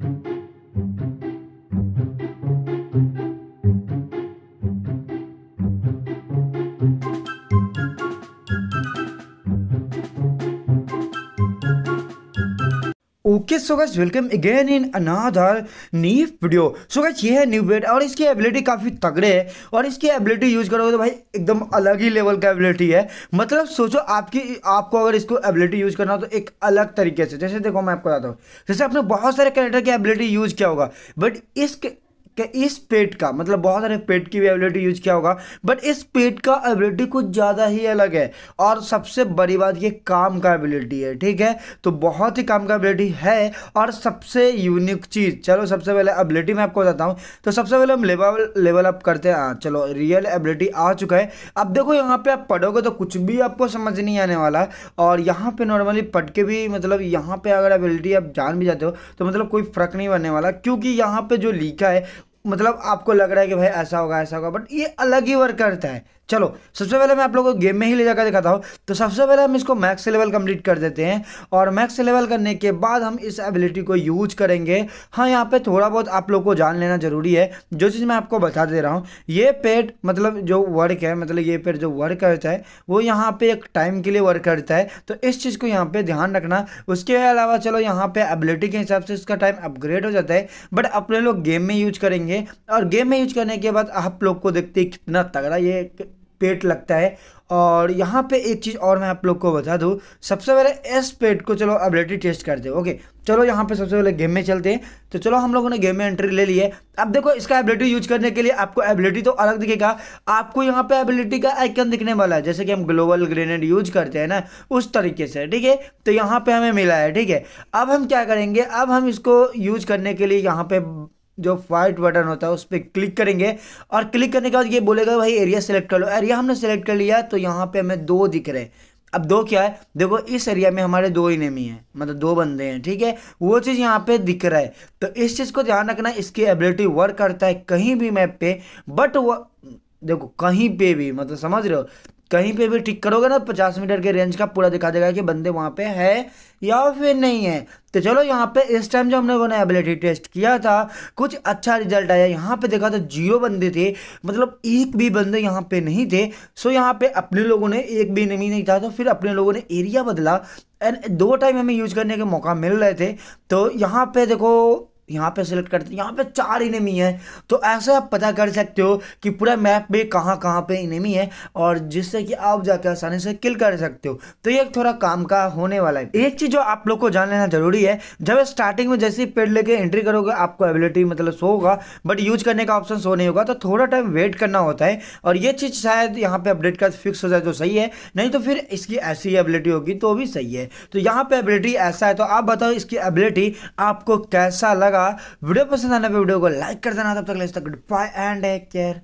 Thank you. Okay so guys welcome again in another new video so guys ये है new blade और इसकी ability काफ़ी तगड़े है और इसकी एबिलिटी यूज़ करोगे तो भाई एकदम अलग ही लेवल का एबिलिटी है मतलब सोचो आपकी आपको अगर इसको एबिलिटी यूज़ करना हो तो एक अलग तरीके से जैसे देखो मैं आपको बताता हूँ जैसे आपने बहुत सारे कैरेक्टर की एबिलिटी यूज़ किया होगा बट इस कि इस पेट का मतलब बहुत सारे पेट की भी एबिलिटी यूज किया होगा बट इस पेट का एबिलिटी कुछ ज़्यादा ही अलग है और सबसे बड़ी बात ये काम का एबिलिटी है ठीक है तो बहुत ही काम का एबिलिटी है और सबसे यूनिक चीज़ चलो सबसे पहले एबिलिटी मैं आपको बताता हूँ तो सबसे पहले हम लेवल लेवल अप करते हैं हाँ, चलो रियल एबिलिटी आ चुका है अब देखो यहाँ पर आप पढ़ोगे तो कुछ भी आपको समझ नहीं आने वाला और यहाँ पर नॉर्मली पढ़ के भी मतलब यहाँ पर अगर एबिलिटी आप जान भी जाते हो तो मतलब कोई फ़र्क नहीं पड़ने वाला क्योंकि यहाँ पर जो लिखा है मतलब आपको लग रहा है कि भाई ऐसा होगा ऐसा होगा बट ये अलग ही वर्क करता है चलो सबसे पहले मैं आप लोगों को गेम में ही ले जाकर दिखाता हूँ तो सबसे पहले हम इसको मैक्स लेवल कंप्लीट कर देते हैं और मैक्स लेवल करने के बाद हम इस एबिलिटी को यूज करेंगे हाँ यहाँ पे थोड़ा बहुत आप लोग को जान लेना जरूरी है जो चीज़ मैं आपको बता दे रहा हूँ ये पेड मतलब जो वर्क है मतलब ये पेड जो वर्क करता है वो यहाँ पर एक टाइम के लिए वर्क करता है तो इस चीज़ को यहाँ पर ध्यान रखना उसके अलावा चलो यहाँ पर एबिलिटी के हिसाब से इसका टाइम अपग्रेड हो जाता है बट अपने लोग गेम में यूज करेंगे और गेम में यूज करने के बाद आप लोग को देखते हैं कितना तगड़ा ये पेट लगता है और यहाँ पे एक चीज़ और मैं आप लोग को बता दूँ सबसे पहले एस पेट को चलो एबिलिटी टेस्ट करते हैं ओके चलो यहाँ पे सबसे पहले गेम में चलते हैं तो चलो हम लोगों ने गेम में एंट्री ले ली है अब देखो इसका एबिलिटी यूज करने के लिए आपको एबिलिटी तो अलग दिखेगा आपको यहाँ पे एबिलिटी का आइकन दिखने वाला है जैसे कि हम ग्लोबल ग्रेनेड यूज करते हैं ना उस तरीके से ठीक है तो यहाँ पर हमें मिला है ठीक है अब हम क्या करेंगे अब हम इसको यूज करने के लिए यहाँ पर जो वाइट बटन होता है उस पर क्लिक करेंगे और क्लिक करने के बाद ये बोलेगा भाई एरिया सेलेक्ट कर लो एरिया हमने सेलेक्ट कर लिया तो यहाँ पे हमें दो दिख रहे हैं अब दो क्या है देखो इस एरिया में हमारे दो इनेमी हैं मतलब दो बंदे हैं ठीक है वो चीज़ यहाँ पे दिख रहा है तो इस चीज़ को ध्यान रखना इसकी एबिलिटी वर्क करता है कहीं भी मैप पे बट वो देखो कहीं पे भी मतलब समझ रहे हो कहीं पे भी टिक करोगे ना पचास मीटर के रेंज का पूरा दिखा देगा कि बंदे वहाँ पे है या फिर नहीं है तो चलो यहाँ पे इस टाइम जो हम लोगों ने एबिलिटी टेस्ट किया था कुछ अच्छा रिजल्ट आया यहाँ पे देखा तो जीरो बंदे थे मतलब एक भी बंदे यहाँ पे नहीं थे सो यहाँ पे अपने लोगों ने एक भी नहीं था तो फिर अपने लोगों ने एरिया बदला एंड दो टाइम हमें यूज करने के मौका मिल रहे थे तो यहाँ पे देखो यहाँ पे सिलेक्ट करते हैं यहाँ पे चार इनेमी है तो ऐसे आप पता कर सकते हो कि पूरा मैप में कहाँ कहाँ पे इनेमी है और जिससे कि आप जाके आसानी से किल कर सकते हो तो ये थोड़ा काम का होने वाला है एक चीज़ जो आप लोग को जान लेना जरूरी है जब स्टार्टिंग में जैसे ही पेड़ लेके एंट्री करोगे आपको एबिलिटी मतलब शो होगा बट यूज करने का ऑप्शन शो नहीं होगा तो थोड़ा टाइम वेट करना होता है और ये चीज़ शायद यहाँ पे अपडेट का फिक्स हो जाए तो सही है नहीं तो फिर इसकी ऐसी एबिलिटी होगी तो भी सही है तो यहाँ पे एबिलिटी ऐसा है तो आप बताओ इसकी एबिलिटी आपको कैसा लगा लगा वीडियो पसंद आने पे वीडियो को लाइक कर देना तब तक ले goodbye and take care